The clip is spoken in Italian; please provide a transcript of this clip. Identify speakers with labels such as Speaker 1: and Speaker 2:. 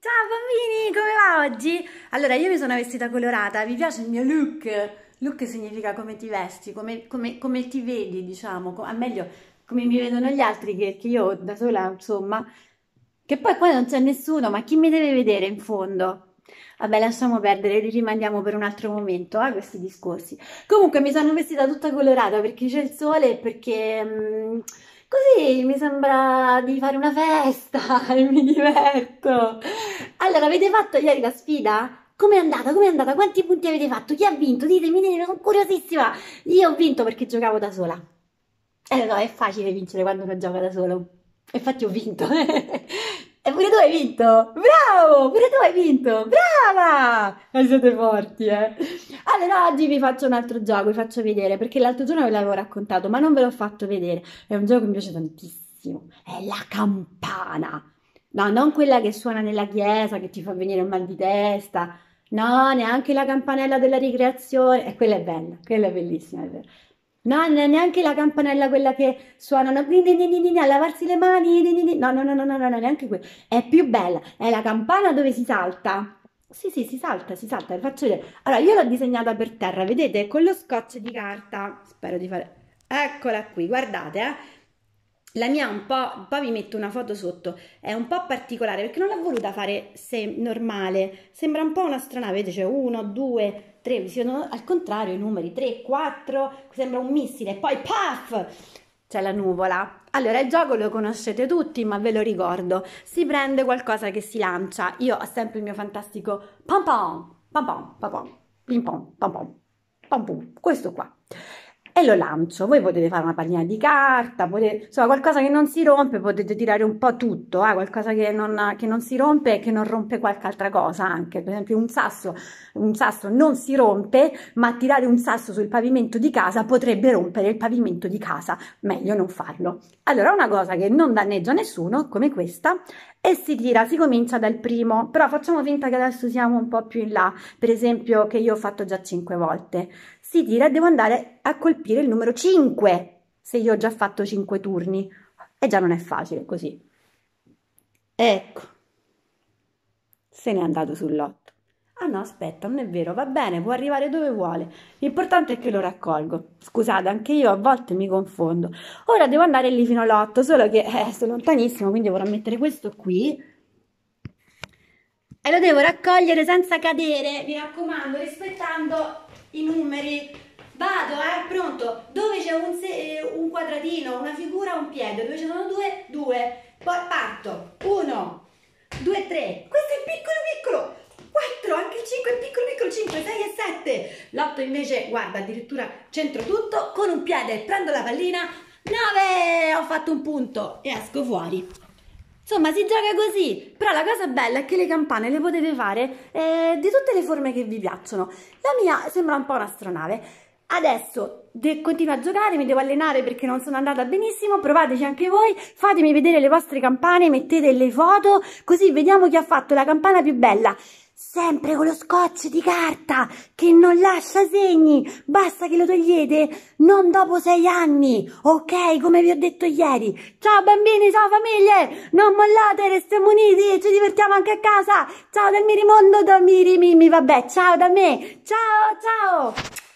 Speaker 1: Ciao bambini, come va oggi? Allora, io mi sono vestita colorata, vi piace il mio look? Look significa come ti vesti, come, come, come ti vedi, diciamo, com- a meglio come mi vedono gli altri che, che, io da sola, insomma, che poi qua non c'è nessuno, ma chi mi deve vedere in fondo? Vabbè, lasciamo perdere, li rimandiamo per un altro momento a eh, questi discorsi. Comunque mi sono vestita tutta colorata perché c'è il sole e perché... Mh, mm, Così mi sembra di fare una festa e mi diverto. Allora, avete fatto ieri la sfida? Com'è andata? Com'è andata? Quanti punti avete fatto? Chi ha vinto? Ditemi, ditemi, sono curiosissima. Io ho vinto perché giocavo da sola. Eh no, è facile vincere quando uno gioca da solo. Infatti ho vinto. e pure tu hai vinto. Bravo! Pure tu hai vinto. Brava! E siete forti, eh. Allora oggi vi faccio un altro gioco, vi faccio vedere, perché l'altro giorno ve l'avevo raccontato, ma non ve l'ho fatto vedere. È un gioco che mi piace tantissimo. È la campana. No, non quella che suona nella chiesa, che ti fa venire un mal di testa. No, neanche la campanella della ricreazione. E eh, quella è bella, quella è bellissima, è vero. No, neanche la campanella quella che suonano a lavarsi le mani. No, no, no, no, no, no, neanche quella. È più bella, è la campana dove si salta. Sì, sì, si salta, si salta, vi faccio vedere. Allora, io l'ho disegnata per terra, vedete, con lo scotch di carta. Spero di fare... Eccola qui, guardate, eh la mia un po', poi vi metto una foto sotto, è un po' particolare perché non l'ho voluta fare se normale, sembra un po' una strana, vedete c'è cioè uno, due, tre, sono al contrario i numeri, tre, quattro, sembra un missile, poi paf! C'è la nuvola. Allora, il gioco lo conoscete tutti, ma ve lo ricordo. Si prende qualcosa che si lancia. Io ho sempre il mio fantastico pom pom, pom pom, pom pom, pom pom, pom pom, questo qua e lo lancio. Voi potete fare una pagina di carta, potete, insomma, qualcosa che non si rompe, potete tirare un po' tutto, eh? qualcosa che non, che non, si rompe e che non rompe qualche altra cosa anche. Per esempio, un sasso, un sasso non si rompe, ma tirare un sasso sul pavimento di casa potrebbe rompere il pavimento di casa. Meglio non farlo. Allora, una cosa che non danneggia nessuno, come questa, e si tira, si comincia dal primo, però facciamo finta che adesso siamo un po' più in là, per esempio che io ho fatto già 5 volte, si tira e devo andare a colpire il numero 5, se io ho già fatto 5 turni, e già non è facile così. Ecco, se n'è andato sull'otto. Ah no, aspetta, non è vero, va bene, può arrivare dove vuole. L'importante è che lo raccolgo. Scusate, anche io a volte mi confondo. Ora devo andare lì fino all'8, solo che eh, sono lontanissimo, quindi vorrò mettere questo qui. E lo devo raccogliere senza cadere, mi raccomando, rispettando i numeri. Vado, eh, pronto. Dove c'è un, eh, un, quadratino, una figura, un piede, dove ci sono due, due. Poi parto. Uno, due, tre. Questo è piccolo 7, l'8 invece, guarda, addirittura centro tutto, con un piede prendo la pallina, 9, ho fatto un punto e esco fuori. Insomma, si gioca così, però la cosa bella è che le campane le potete fare eh, di tutte le forme che vi piacciono. La mia sembra un po' un'astronave. Adesso continuo a giocare, mi devo allenare perché non sono andata benissimo, provateci anche voi, fatemi vedere le vostre campane, mettete le foto, così vediamo chi ha fatto la campana più bella sempre con lo scotch di carta che non lascia segni, basta che lo togliete non dopo sei anni, ok? Come vi ho detto ieri. Ciao bambini, ciao famiglie, non mollate, restiamo uniti, e ci divertiamo anche a casa. Ciao dal Mirimondo, da Mirimimi, vabbè, ciao da me, ciao ciao!